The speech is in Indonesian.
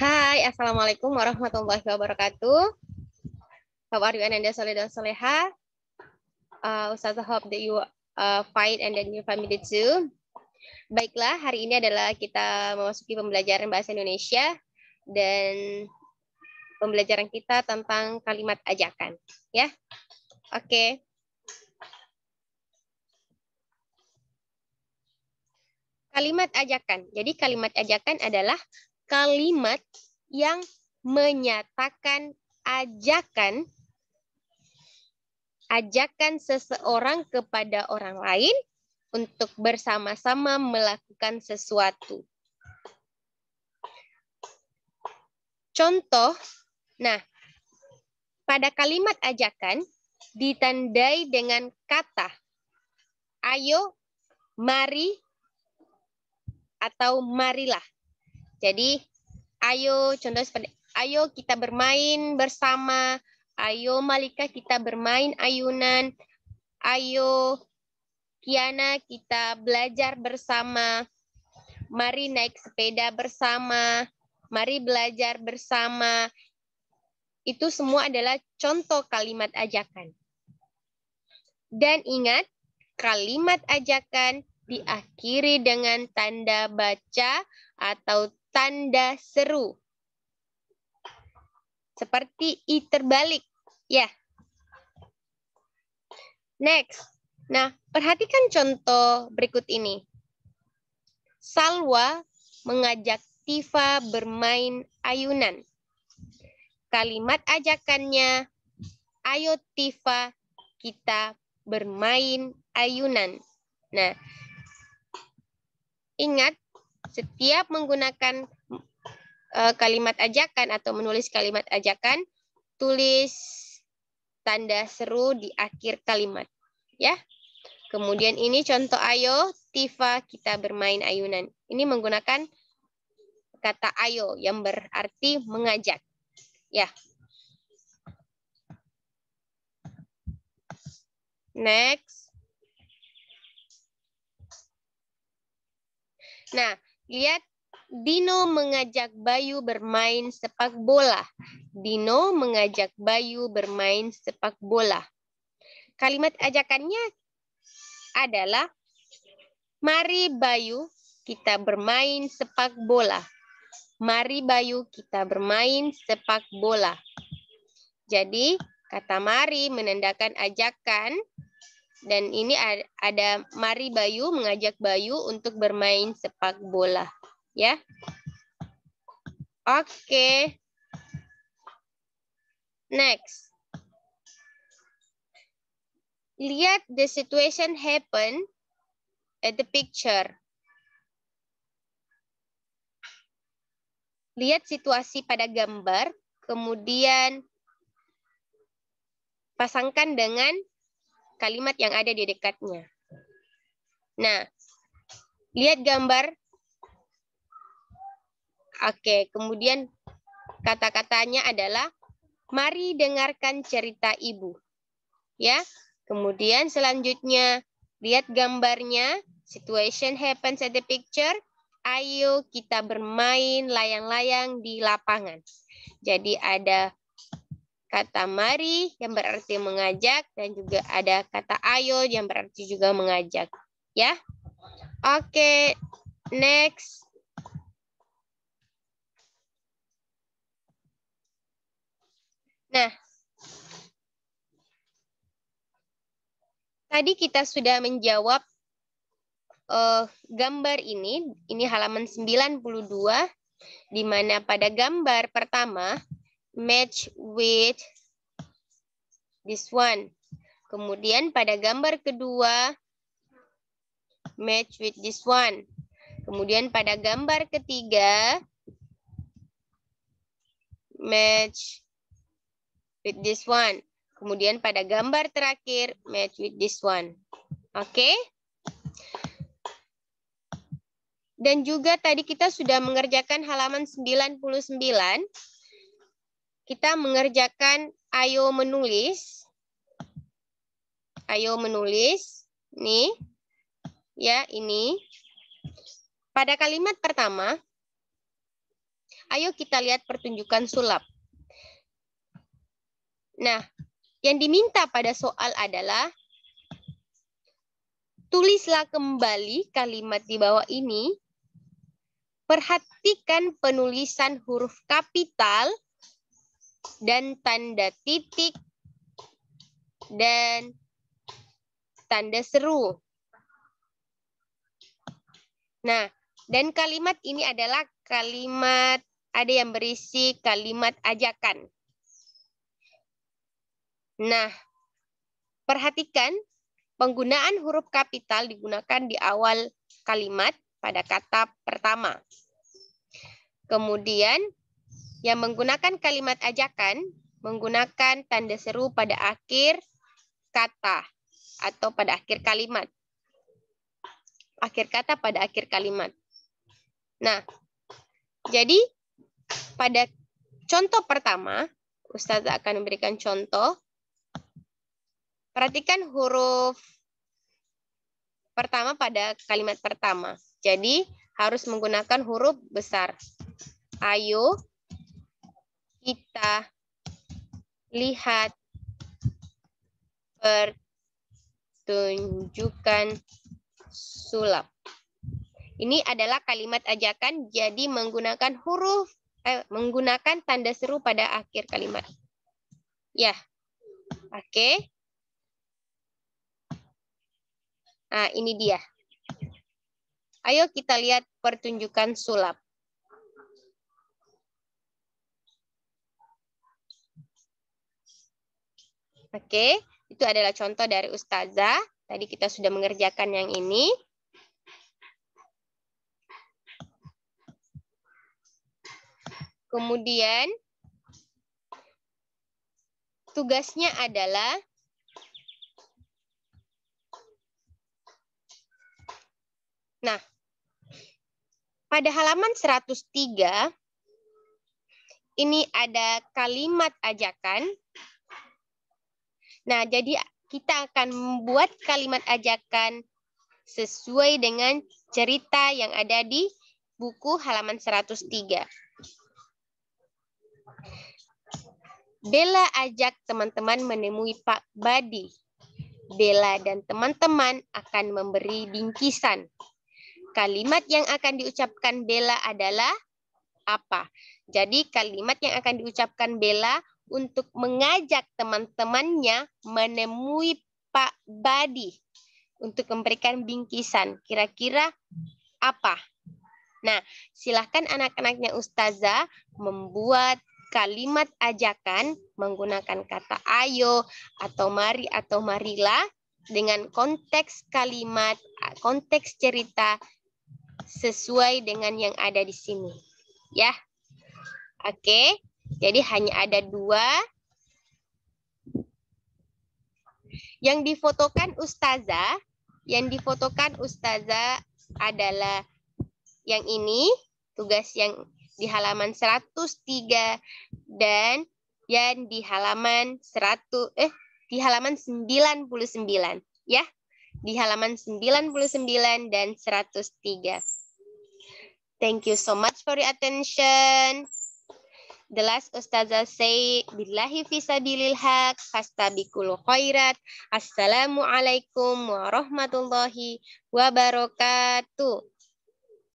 Hai, Assalamualaikum warahmatullahi wabarakatuh. How are you Ananda Soleh dan Soleha? Uh, Ustazah hope that you uh, fight and then your family too. Baiklah, hari ini adalah kita memasuki pembelajaran Bahasa Indonesia dan pembelajaran kita tentang kalimat ajakan. Ya, oke. Okay. Kalimat ajakan. Jadi kalimat ajakan adalah kalimat yang menyatakan ajakan ajakan seseorang kepada orang lain untuk bersama-sama melakukan sesuatu. Contoh, nah, pada kalimat ajakan ditandai dengan kata ayo, mari, atau marilah. Jadi ayo contoh seperti ayo kita bermain bersama, ayo Malika kita bermain ayunan, ayo Kiana kita belajar bersama, mari naik sepeda bersama, mari belajar bersama. Itu semua adalah contoh kalimat ajakan. Dan ingat, kalimat ajakan diakhiri dengan tanda baca atau tanda seru. Seperti I terbalik. Ya. Yeah. Next. Nah, perhatikan contoh berikut ini. Salwa mengajak Tifa bermain ayunan. Kalimat ajakannya, ayo Tifa, kita bermain ayunan. Nah, ingat setiap menggunakan uh, kalimat ajakan atau menulis kalimat ajakan, tulis tanda seru di akhir kalimat, ya. Kemudian ini contoh ayo, Tifa kita bermain ayunan. Ini menggunakan kata ayo yang berarti mengajak. Ya. Next. Nah, Lihat, Dino mengajak Bayu bermain sepak bola. Dino mengajak Bayu bermain sepak bola. Kalimat ajakannya adalah, Mari Bayu, kita bermain sepak bola. Mari Bayu, kita bermain sepak bola. Jadi, kata mari menandakan ajakan dan ini ada Mari Bayu mengajak Bayu untuk bermain sepak bola, ya. Oke. Okay. Next. Lihat the situation happen at the picture. Lihat situasi pada gambar, kemudian pasangkan dengan kalimat yang ada di dekatnya. Nah, lihat gambar. Oke, kemudian kata-katanya adalah mari dengarkan cerita ibu. Ya. Kemudian selanjutnya lihat gambarnya. Situation happens at the picture. Ayo kita bermain layang-layang di lapangan. Jadi ada kata mari yang berarti mengajak dan juga ada kata ayo yang berarti juga mengajak ya. Oke, okay, next. Nah, tadi kita sudah menjawab uh, gambar ini, ini halaman 92, di mana pada gambar pertama match with this one. Kemudian pada gambar kedua, match with this one. Kemudian pada gambar ketiga, match with this one. Kemudian pada gambar terakhir, match with this one. Oke? Okay? Dan juga tadi kita sudah mengerjakan halaman 99 kita mengerjakan ayo menulis. Ayo menulis. Nih. Ya, ini. Pada kalimat pertama, ayo kita lihat pertunjukan sulap. Nah, yang diminta pada soal adalah tulislah kembali kalimat di bawah ini. Perhatikan penulisan huruf kapital dan tanda titik dan tanda seru. Nah, dan kalimat ini adalah kalimat ada yang berisi kalimat ajakan. Nah, perhatikan penggunaan huruf kapital digunakan di awal kalimat pada kata pertama. Kemudian yang menggunakan kalimat ajakan menggunakan tanda seru pada akhir kata atau pada akhir kalimat. Akhir kata pada akhir kalimat. Nah, jadi pada contoh pertama, Ustaz akan memberikan contoh. Perhatikan huruf pertama pada kalimat pertama. Jadi harus menggunakan huruf besar. Ayo, kita lihat pertunjukan sulap. Ini adalah kalimat ajakan, jadi menggunakan huruf, eh, menggunakan tanda seru pada akhir kalimat. Ya, oke. Okay. Nah, ini dia. Ayo kita lihat pertunjukan sulap. Oke, itu adalah contoh dari ustazah. Tadi kita sudah mengerjakan yang ini. Kemudian tugasnya adalah Nah, pada halaman 103 ini ada kalimat ajakan Nah, jadi kita akan membuat kalimat ajakan sesuai dengan cerita yang ada di buku halaman 103. Bella ajak teman-teman menemui Pak Badi. Bella dan teman-teman akan memberi bingkisan. Kalimat yang akan diucapkan Bella adalah apa? Jadi kalimat yang akan diucapkan Bella untuk mengajak teman-temannya menemui Pak Badi untuk memberikan bingkisan. Kira-kira apa? Nah, silahkan anak-anaknya Ustazah membuat kalimat ajakan menggunakan kata ayo atau mari atau marilah dengan konteks kalimat, konteks cerita sesuai dengan yang ada di sini. Ya. Oke. Okay. Jadi hanya ada dua yang difotokan ustazah, yang difotokan ustazah adalah yang ini, tugas yang di halaman 103 dan yang di halaman 100 eh di halaman 99 ya. Di halaman 99 dan 103. Thank you so much for your attention. The last ustazah say, billahi fisabilil haq, fastabikul khairat. Assalamualaikum warahmatullahi wabarakatuh.